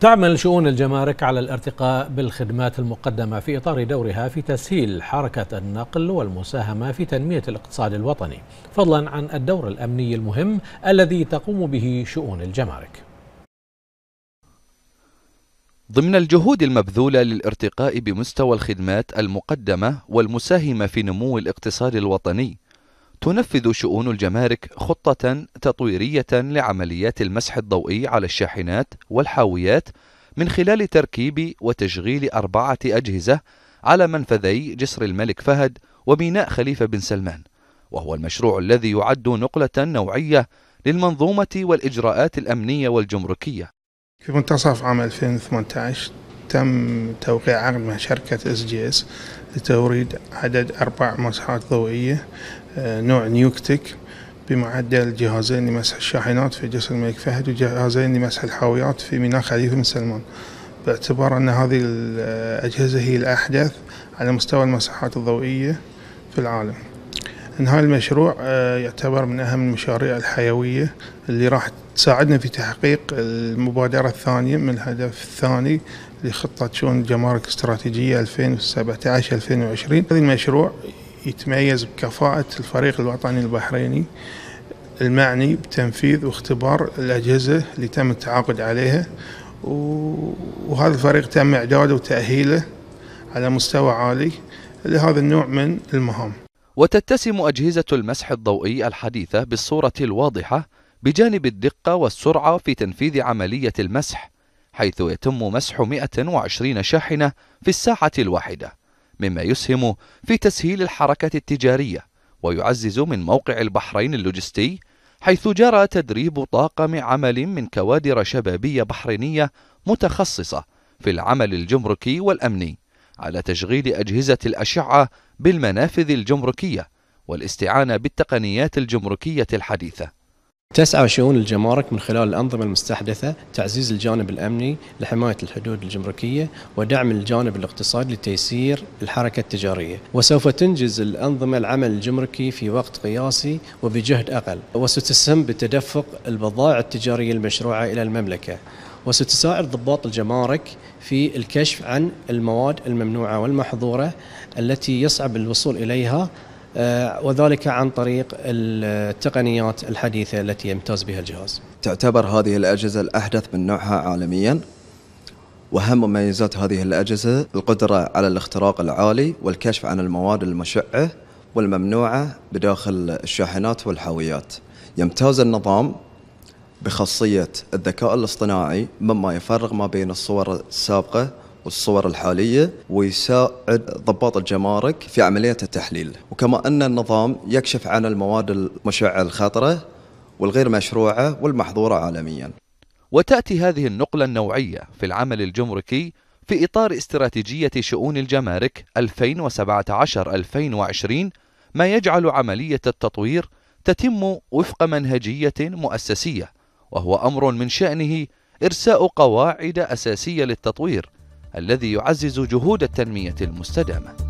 تعمل شؤون الجمارك على الارتقاء بالخدمات المقدمة في إطار دورها في تسهيل حركة النقل والمساهمة في تنمية الاقتصاد الوطني فضلا عن الدور الأمني المهم الذي تقوم به شؤون الجمارك ضمن الجهود المبذولة للارتقاء بمستوى الخدمات المقدمة والمساهمة في نمو الاقتصاد الوطني تنفذ شؤون الجمارك خطة تطويرية لعمليات المسح الضوئي على الشاحنات والحاويات من خلال تركيب وتشغيل أربعة أجهزة على منفذي جسر الملك فهد وميناء خليفة بن سلمان وهو المشروع الذي يعد نقلة نوعية للمنظومة والإجراءات الأمنية والجمركية في منتصف عام 2018 تم توقيع عقد مع شركة اس جي اس لتوريد عدد أربع مسحات ضوئية آه، نوع نيوكتيك بمعدل جهازين لمسح الشاحنات في جسر الملك فهد وجهازين لمسح الحاويات في ميناء خليفة بن سلمان باعتبار أن هذه الأجهزة آه، هي الأحدث على مستوى المساحات الضوئية في العالم ان هذا المشروع آه، يعتبر من اهم المشاريع الحيويه اللي راح تساعدنا في تحقيق المبادره الثانيه من الهدف الثاني لخطه شؤون الجمارك الاستراتيجيه 2017 2020 هذا المشروع يتميز بكفاءه الفريق الوطني البحريني المعني بتنفيذ واختبار الاجهزه اللي تم التعاقد عليها وهذا الفريق تم اعداده وتاهيله على مستوى عالي لهذا النوع من المهام وتتسم أجهزة المسح الضوئي الحديثة بالصورة الواضحة بجانب الدقة والسرعة في تنفيذ عملية المسح حيث يتم مسح 120 شاحنة في الساعة الواحدة مما يسهم في تسهيل الحركة التجارية ويعزز من موقع البحرين اللوجستي حيث جرى تدريب طاقم عمل من كوادر شبابية بحرينية متخصصة في العمل الجمركي والأمني على تشغيل أجهزة الأشعة بالمنافذ الجمركية والاستعانة بالتقنيات الجمركية الحديثة تسعى شؤون الجمارك من خلال الأنظمة المستحدثة تعزيز الجانب الأمني لحماية الحدود الجمركية ودعم الجانب الاقتصادي لتيسير الحركة التجارية وسوف تنجز الأنظمة العمل الجمركي في وقت قياسي وبجهد أقل وستسهم بتدفق البضائع التجارية المشروعة إلى المملكة وستساعد ضباط الجمارك في الكشف عن المواد الممنوعة والمحظورة التي يصعب الوصول إليها آه، وذلك عن طريق التقنيات الحديثة التي يمتاز بها الجهاز تعتبر هذه الأجهزة الأحدث من نوعها عالمياً وأهم مميزات هذه الأجهزة القدرة على الاختراق العالي والكشف عن المواد المشعة والممنوعة بداخل الشاحنات والحاويات يمتاز النظام بخاصية الذكاء الاصطناعي مما يفرق ما بين الصور السابقة والصور الحالية ويساعد ضباط الجمارك في عملية التحليل وكما أن النظام يكشف عن المواد المشعة الخطرة والغير مشروعة والمحظورة عالميا وتأتي هذه النقلة النوعية في العمل الجمركي في إطار استراتيجية شؤون الجمارك 2017-2020 ما يجعل عملية التطوير تتم وفق منهجية مؤسسية وهو أمر من شأنه إرساء قواعد أساسية للتطوير الذي يعزز جهود التنمية المستدامة